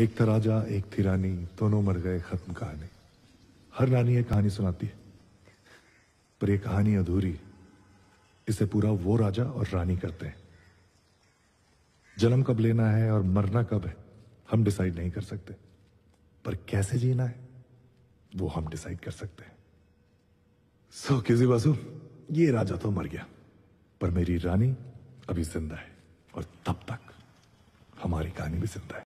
एक था राजा एक थी रानी दोनों मर गए खत्म कहानी हर रानी ये कहानी सुनाती है पर यह कहानी अधूरी इसे पूरा वो राजा और रानी करते हैं जन्म कब लेना है और मरना कब है हम डिसाइड नहीं कर सकते पर कैसे जीना है वो हम डिसाइड कर सकते हैं सो किसी बासु ये राजा तो मर गया पर मेरी रानी अभी जिंदा है और तब तक हमारी कहानी भी जिंदा है